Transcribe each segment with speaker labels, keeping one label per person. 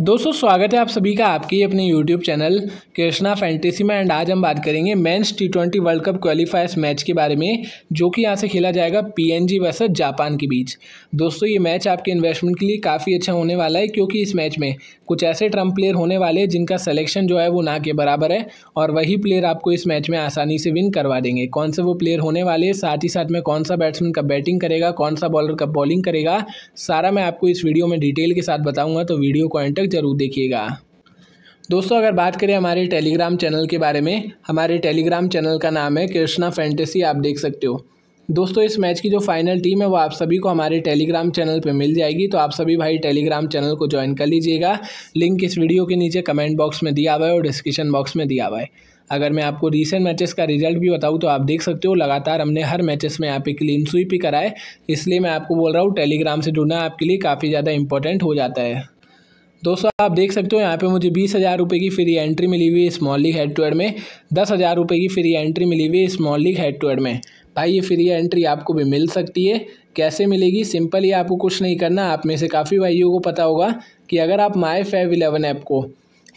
Speaker 1: दोस्तों स्वागत है आप सभी का आपकी अपने YouTube चैनल कृष्णा फैंटेसी में एंड आज हम बात करेंगे men's T twenty world cup qualifiers match के बारे में जो कि यहां से खेला जाएगा पी एन जापान के बीच दोस्तों ये मैच आपके इन्वेस्टमेंट के लिए काफ़ी अच्छा होने वाला है क्योंकि इस मैच में कुछ ऐसे ट्रम्प प्लेयर होने वाले हैं जिनका सलेक्शन जो है वो ना के बराबर है और वही प्लेयर आपको इस मैच में आसानी से विन करवा देंगे कौन से वो प्लेयर होने वाले हैं साथ ही साथ में कौन सा बैट्समैन कब बैटिंग करेगा कौन सा बॉलर कब बॉलिंग करेगा सारा मैं आपको इस वीडियो में डिटेल के साथ बताऊँगा तो वीडियो को एंड ज़रूर देखिएगा दोस्तों अगर बात करें हमारे टेलीग्राम चैनल के बारे में हमारे टेलीग्राम चैनल का नाम है कृष्णा फैंटेसी आप देख सकते हो दोस्तों इस मैच की जो फाइनल टीम है वो आप सभी को हमारे टेलीग्राम चैनल पे मिल जाएगी तो आप सभी भाई टेलीग्राम चैनल को ज्वाइन कर लीजिएगा लिंक इस वीडियो के नीचे कमेंट बॉक्स में दिया हुआ है और डिस्क्रिप्शन बॉक्स में दिया हुआ है अगर मैं आपको रिसेंट मैचेस का रिजल्ट भी बताऊँ तो आप देख सकते हो लगातार हमने हर मैचेस में यहाँ पे क्लीन स्वीप ही कराए इसलिए मैं आपको बोल रहा हूँ टेलीग्राम से जुड़ना आपके लिए काफ़ी ज़्यादा इंपॉर्टेंट हो जाता है दोस्तों आप देख सकते हो यहाँ पे मुझे बीस हज़ार रुपये की फ्री एंट्री मिली हुई है small league head to head में दस हज़ार रुपये की फ्री एंट्री मिली हुई है small league head to head में भाई ये फ्री एंट्री आपको भी मिल सकती है कैसे मिलेगी सिंपल ये आपको कुछ नहीं करना आप में से काफ़ी भाइयों को पता होगा कि अगर आप माई फेव इलेवन ऐप को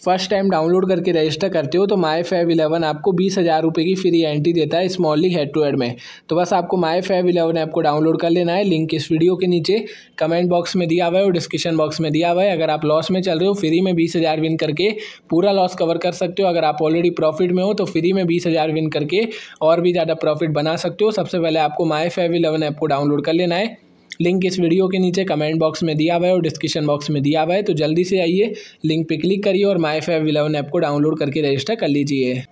Speaker 1: फर्स्ट टाइम डाउनलोड करके रजिस्टर करते हो तो माई फैब इलेवन आपको बीस हज़ार रुपये की फ्री एंट्री देता है स्मॉली हेड टू हेड में तो बस आपको माई फैब इलेवन ऐप को डाउनलोड कर लेना है लिंक इस वीडियो के नीचे कमेंट बॉक्स में दिया हुआ है और डिस्क्रिप्शन बॉक्स में दिया हुआ है अगर आप लॉस में चल रहे हो फ्री में बीस हज़ार विन करके पूरा लॉस कवर कर सकते हो अगर आप ऑलरेडी प्रॉफिट में हो तो फ्री में बीस हज़ार विन करके और भी ज़्यादा प्रॉफिट बना सकते हो सबसे पहले आपको माई फैब इलेवन ऐप को डाउनलोड कर लेना है लिंक इस वीडियो के नीचे कमेंट बॉक्स में दिया हुआ है और डिस्क्रिप्शन बॉक्स में दिया हुआ है तो जल्दी से आइए लिंक पे क्लिक करिए और माई फाइव इलेवन ऐप को डाउनलोड करके रजिस्टर कर लीजिए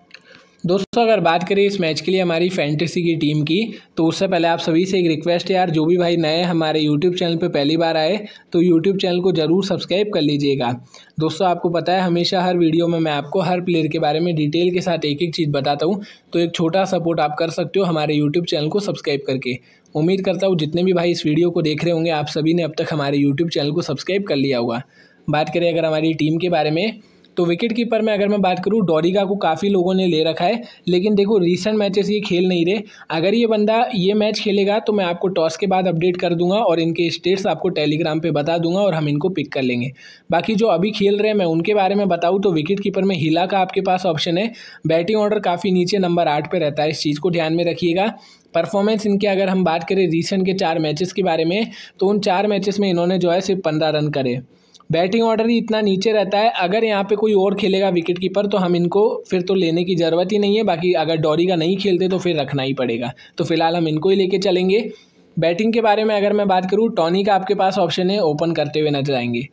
Speaker 1: दोस्तों अगर बात करें इस मैच के लिए हमारी फैंटेसी की टीम की तो उससे पहले आप सभी से एक रिक्वेस्ट है यार जो भी भाई नए हमारे यूट्यूब चैनल पे पहली बार आए तो यूट्यूब चैनल को ज़रूर सब्सक्राइब कर लीजिएगा दोस्तों आपको पता है हमेशा हर वीडियो में मैं आपको हर प्लेयर के बारे में डिटेल के साथ एक एक चीज़ बताता हूँ तो एक छोटा सपोर्ट आप कर सकते हो हमारे यूट्यूब चैनल को सब्सक्राइब करके उम्मीद करता हूँ जितने भी भाई इस वीडियो को देख रहे होंगे आप सभी ने अब तक हमारे यूट्यूब चैनल को सब्सक्राइब कर लिया होगा बात करें अगर हमारी टीम के बारे में तो विकेट कीपर में अगर मैं बात करूँ डोरिगा को काफ़ी लोगों ने ले रखा है लेकिन देखो रिसेंट मैचेस ये खेल नहीं रहे अगर ये बंदा ये मैच खेलेगा तो मैं आपको टॉस के बाद अपडेट कर दूंगा और इनके स्टेट्स आपको टेलीग्राम पर बता दूंगा और हम इनको पिक कर लेंगे बाकी जो अभी खेल रहे हैं मैं उनके बारे में बताऊँ तो विकेट कीपर में हिला का आपके पास ऑप्शन है बैटिंग ऑर्डर काफ़ी नीचे नंबर आठ पर रहता है इस चीज़ को ध्यान में रखिएगा परफॉर्मेंस इनके अगर हम बात करें रिसेंट के चार मैचेस के बारे में तो उन चार मैचेस में इन्होंने जो है सिर्फ पंद्रह रन करे बैटिंग ऑर्डर ही इतना नीचे रहता है अगर यहाँ पे कोई और खेलेगा विकेट कीपर तो हम इनको फिर तो लेने की ज़रूरत ही नहीं है बाकी अगर डॉरी का नहीं खेलते तो फिर रखना ही पड़ेगा तो फिलहाल हम इनको ही लेके चलेंगे बैटिंग के बारे में अगर मैं बात करूँ टॉनी का आपके पास ऑप्शन है ओपन करते हुए नजर आएंगे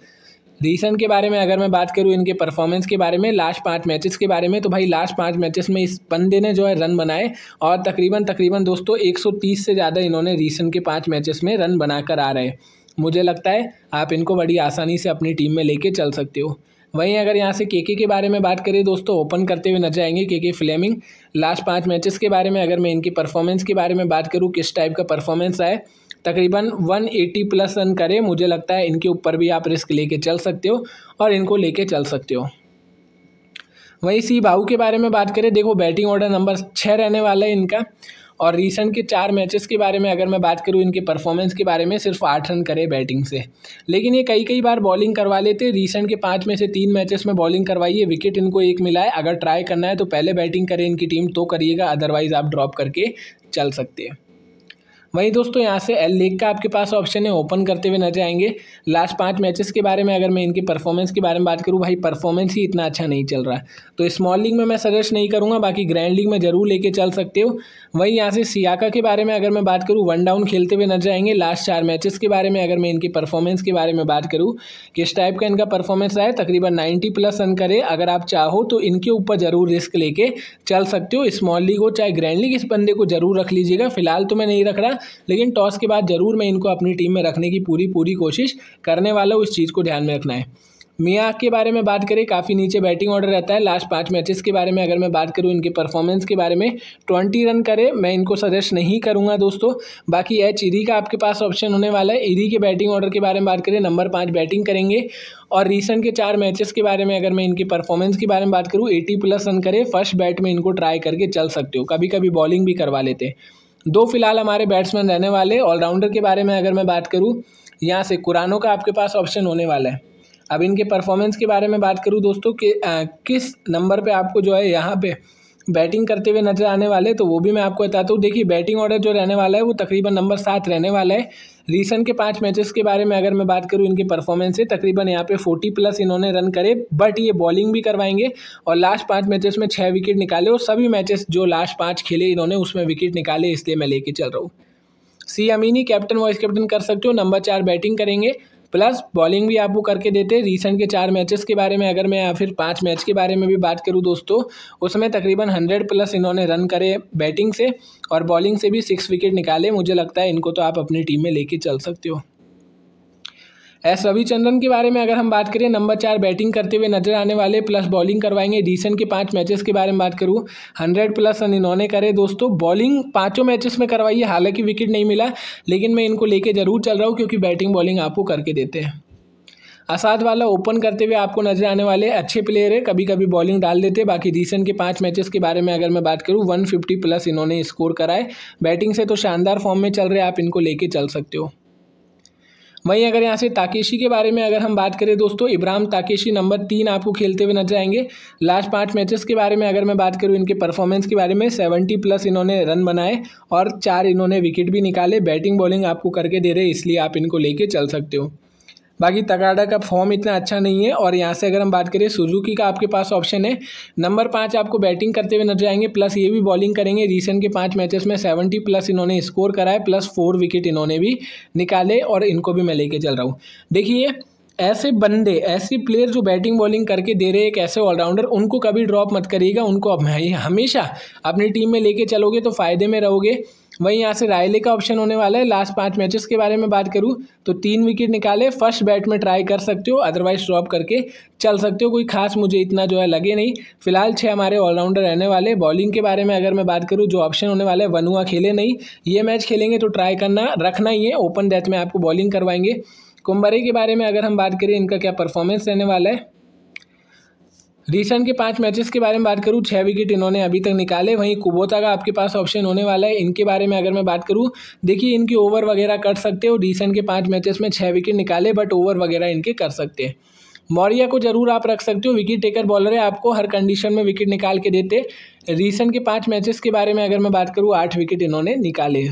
Speaker 1: रीसेंट के बारे में अगर मैं बात करूँ इनके परफॉर्मेंस के बारे में लास्ट पाँच मैचेस के बारे में तो भाई लास्ट पाँच मैचेस में इस बंदे ने जो है रन बनाए और तकरीबन तकरीबन दोस्तों 130 से ज़्यादा इन्होंने रीसेंट के पाँच मैचेस में रन बनाकर आ रहे मुझे लगता है आप इनको बड़ी आसानी से अपनी टीम में लेके चल सकते हो वहीं अगर यहाँ से केके के बारे में बात करें दोस्तों ओपन करते हुए नजर आएंगे केके फ्लेमिंग लास्ट पाँच मैचेस के बारे में अगर मैं इनकी परफॉर्मेंस के बारे में बात करूँ किस टाइप का परफॉर्मेंस आए तकरीबन 180 प्लस रन करें मुझे लगता है इनके ऊपर भी आप रिस्क लेके चल सकते हो और इनको लेके चल सकते हो वहीं सी भाऊ के बारे में बात करें देखो बैटिंग ऑर्डर नंबर छः रहने वाला है इनका और रिसेंट के चार मैचेस के बारे में अगर मैं बात करूँ इनके परफॉर्मेंस के बारे में सिर्फ आठ रन करे बैटिंग से लेकिन ये कई कई बार बॉलिंग करवा लेते रिसेंट के पाँच में से तीन मैचेस में बॉलिंग करवाइए विकेट इनको एक मिला है अगर ट्राई करना है तो पहले बैटिंग करें इनकी टीम तो करिएगा अदरवाइज़ आप ड्रॉप करके चल सकते हैं वहीं दोस्तों यहाँ से एल लीग का आपके पास ऑप्शन है ओपन करते हुए नजर आएंगे लास्ट पाँच मैचेस के बारे में अगर मैं इनकी परफॉर्मेंस के बारे में बात करूँ भाई परफॉर्मेंस ही इतना अच्छा नहीं चल रहा तो स्मॉल लीग में मैं सजेस्ट नहीं करूँगा बाकी ग्रैंड लीग में ज़रूर लेके चल सकते हो वहीं यहाँ से सियाका के बारे में अगर मैं बात करूँ वन डाउन खेलते हुए नजर आएंगे लास्ट चार मैचेस के बारे में अगर मैं इनकी परफॉर्मेंस के बारे में बात करूँ किस टाइप का इनका परफॉर्मेंस रहा है तकरीबन नाइन्टी प्लस रन करे अगर आप चाहो तो इनके ऊपर ज़रूर रिस्क लेके चल सकते हो स्मॉल लीग हो चाहे ग्रैंड लीग इस बंदे को ज़रूर रख लीजिएगा फिलहाल तो मैं नहीं रख रहा लेकिन टॉस के बाद ज़रूर मैं इनको अपनी टीम में रखने की पूरी पूरी कोशिश करने वाला हूँ इस चीज़ को ध्यान में रखना है मियाँ के बारे में बात करें काफ़ी नीचे बैटिंग ऑर्डर रहता है लास्ट पाँच मैचेस के बारे में अगर मैं बात करूँ इनके परफॉर्मेंस के बारे में ट्वेंटी रन करें मैं इनको सजेस्ट नहीं करूँगा दोस्तों बाकी एच इरी का आपके पास ऑप्शन होने वाला है इरी के बैटिंग ऑर्डर के बारे में बात करें नंबर पाँच बैटिंग करेंगे और रिसेंट के चार मैचेस के बारे में अगर मैं इनके परफॉर्मेंस के बारे में बात करूँ एटी प्लस रन करें फर्स्ट बैट में इनको ट्राई करके चल सकते हो कभी कभी बॉलिंग भी करवा लेते हैं दो फिलहाल हमारे बैट्समैन रहने वाले ऑलराउंडर के बारे में अगर मैं बात करूँ यहाँ से कुरानों का आपके पास ऑप्शन होने वाला है अब इनके परफॉर्मेंस के बारे में बात करूँ दोस्तों कि किस नंबर पर आपको जो है यहाँ पर बैटिंग करते हुए नजर आने वाले तो वो भी मैं आपको बताता हूँ देखिए बैटिंग ऑर्डर जो रहने वाला है वो तकरीबन नंबर सात रहने वाला है रीसेंट के पांच मैचेस के बारे में अगर मैं बात करूँ इनके परफॉर्मेंस से तकरीबन यहाँ पे फोर्टी प्लस इन्होंने रन करे बट ये बॉलिंग भी करवाएंगे और लास्ट पांच मैचेस में छः विकेट निकाले और सभी मैचेस जो लास्ट पाँच खेले इन्होंने उसमें विकेट निकाले इसलिए मैं लेके चल रहा हूँ C Amini captain vice captain कर सकते हो नंबर चार बैटिंग करेंगे प्लस बॉलिंग भी आपको करके देते रिसेंट के चार मैचेस के बारे में अगर मैं या फिर पाँच मैच के बारे में भी बात करूँ दोस्तों उसमें तकरीबन हंड्रेड प्लस इन्होंने रन करे बैटिंग से और बॉलिंग से भी सिक्स विकेट निकाले मुझे लगता है इनको तो आप अपनी टीम में लेके चल सकते हो एस रविचंद्रन के बारे में अगर हम बात करें नंबर चार बैटिंग करते हुए नजर आने वाले प्लस बॉलिंग करवाएंगे रिसेंट के पाँच मैचेस के बारे में बात करूँ हंड्रेड प्लस रन इन्होंने करे दोस्तों बॉलिंग पाँचों मैचेस में करवाई है हालांकि विकेट नहीं मिला लेकिन मैं इनको लेके जरूर चल रहा हूँ क्योंकि बैटिंग बॉलिंग आपको करके देते हैं असाद वाला ओपन करते हुए आपको नजर आने वाले अच्छे प्लेयर है कभी कभी बॉलिंग डाल देते हैं बाकी रिसेंट के पांच मैचेस के बारे में अगर मैं बात करूं 150 प्लस इन्होंने स्कोर कराए बैटिंग से तो शानदार फॉर्म में चल रहे आप इनको लेके चल सकते हो वहीं अगर यहाँ से ताकेशी के बारे में अगर हम बात करें दोस्तों इब्राहम ताकेशी नंबर तीन आपको खेलते हुए नजर आएंगे लास्ट पाँच मैचेस के बारे में अगर मैं बात करूँ इनके परफॉर्मेंस के बारे में सेवेंटी प्लस इन्होंने रन बनाए और चार इन्होंने विकेट भी निकाले बैटिंग बॉलिंग आपको करके दे रहे इसलिए आप इनको लेके चल सकते हो बाकी तगाड़ा का फॉर्म इतना अच्छा नहीं है और यहाँ से अगर हम बात करें सुजुकी का आपके पास ऑप्शन है नंबर पाँच आपको बैटिंग करते हुए नजर आएंगे प्लस ये भी बॉलिंग करेंगे रीसेंट के पाँच मैचेस में सेवेंटी प्लस इन्होंने स्कोर कराए प्लस फोर विकेट इन्होंने भी निकाले और इनको भी मैं लेके चल रहा हूँ देखिए ऐसे बंदे ऐसे प्लेयर जो बैटिंग बॉलिंग करके दे रहे एक ऐसे ऑलराउंडर उनको कभी ड्रॉप मत करिएगा उनको हमेशा अपनी टीम में लेके चलोगे तो फ़ायदे में रहोगे वहीं यहाँ से रायले का ऑप्शन होने वाला है लास्ट पाँच मैचेस के बारे में बात करूँ तो तीन विकेट निकाले फर्स्ट बैट में ट्राई कर सकते हो अदरवाइज ड्रॉप करके चल सकते हो कोई खास मुझे इतना जो है लगे नहीं फिलहाल छः हमारे ऑलराउंडर रहने वाले बॉलिंग के बारे में अगर मैं बात करूँ जो ऑप्शन होने वाला है वनुआ खेले नहीं ये मैच खेलेंगे तो ट्राई करना रखना ही है ओपन डेथ में आपको बॉलिंग करवाएंगे कुंबरे के बारे में अगर हम बात करें इनका क्या परफॉर्मेंस रहने वाला है रिसेंट के पांच मैचेस के बारे में बात करूँ छः विकेट इन्होंने अभी तक निकाले वहीं कुबोता का आपके पास ऑप्शन होने वाला है इनके बारे में अगर मैं बात करूँ देखिए इनके ओवर वगैरह कर सकते हो रिसेंट के पाँच मैचेस में छः विकेट निकाले बट ओवर वगैरह इनके कर सकते हैं मौर्या को जरूर आप रख सकते हो विकेट टेकर बॉलर है आपको हर कंडीशन में विकेट निकाल के देते रिसेंट के पाँच मैचेस के बारे में अगर मैं बात करूँ आठ विकेट इन्होंने निकाले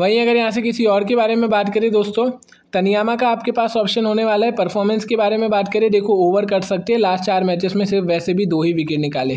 Speaker 1: वहीं अगर यहाँ से किसी और के बारे में बात करें दोस्तों तनियामा का आपके पास ऑप्शन होने वाला है परफॉर्मेंस के बारे में बात करें देखो ओवर कट सकते हैं लास्ट चार मैचेस में सिर्फ वैसे भी दो ही विकेट निकाले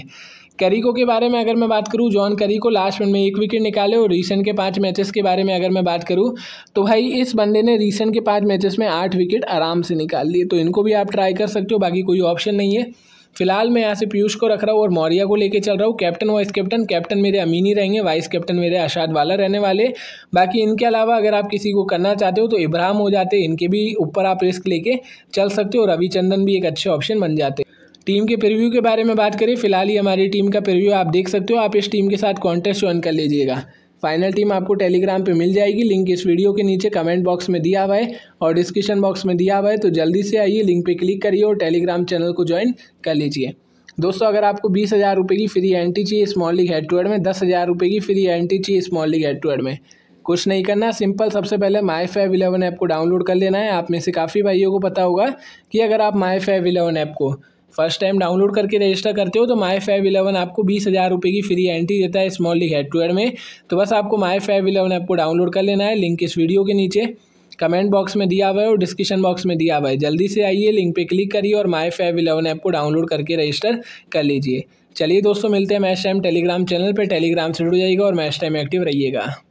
Speaker 1: करीको के बारे में अगर मैं बात करूं जॉन करीको लास्ट मिनट में एक विकेट निकाले और रीसेंट के पांच मैचेस के बारे में अगर मैं बात करूं तो भाई इस बंदे ने रीसेंट के पांच मैचेस में आठ विकेट आराम से निकाल लिए तो इनको भी आप ट्राई कर सकते हो बाकी कोई ऑप्शन नहीं है फिलहाल मैं यहाँ से पीयूष को रख रहा हूँ और मौर्या को लेके चल रहा हूँ कैप्टन वाइस कैप्टन कैप्टन मेरे अमीन ही रहेंगे वाइस कैप्टन मेरे अशाद वाला रहने वाले बाकी इनके अलावा अगर आप किसी को करना चाहते हो तो इब्राहम हो जाते इनके भी ऊपर आप रिस्क लेके चल सकते हो रविचंदन भी एक अच्छे ऑप्शन बन जाते टीम के प्रिव्यू के बारे में बात करें फिलहाल ही हमारी टीम का प्रिव्यू आप देख सकते हो आप इस टीम के साथ कॉन्टेस्ट ज्वाइन कर लीजिएगा फाइनल टीम आपको टेलीग्राम पे मिल जाएगी लिंक इस वीडियो के नीचे कमेंट बॉक्स में दिया हुआ है और डिस्क्रिप्शन बॉक्स में दिया हुआ है तो जल्दी से आइए लिंक पे क्लिक करिए और टेलीग्राम चैनल को ज्वाइन कर लीजिए दोस्तों अगर आपको बीस हज़ार रुपये की फ्री एंट्री चाहिए small league head to head में दस हज़ार रुपये की फ्री एंट्री चाहिए small league head to head में कुछ नहीं करना सिंपल सबसे पहले माई फाइव इलेवन ऐप को डाउनलोड कर लेना है आप में से काफ़ी भाइयों को पता होगा कि अगर आप माई फाइव इलेवन ऐप को फर्स्ट टाइम डाउनलोड करके रजिस्टर करते हो तो माई फाइव इलेवन आपको बीस हज़ार रुपये की फ्री एंट्री देता है small league head to head में तो बस आपको माई फाइव इलेवन ऐप को डाउनलोड कर लेना है लिंक इस वीडियो के नीचे कमेंट बॉक्स में दिया हुआ है और डिस्क्रिप्शन बॉक्स में दिया हुआ है जल्दी से आइए लिंक पे क्लिक करिए और माई फाइव इलेवन ऐप को डाउनलोड करके रजिस्टर कर लीजिए चलिए दोस्तों मिलते हैं मैच टाइम टेलीग्राम चैनल पर टेलीग्राम से जुड़ जाइएगा और मैच टाइम एक्टिव रहिएगा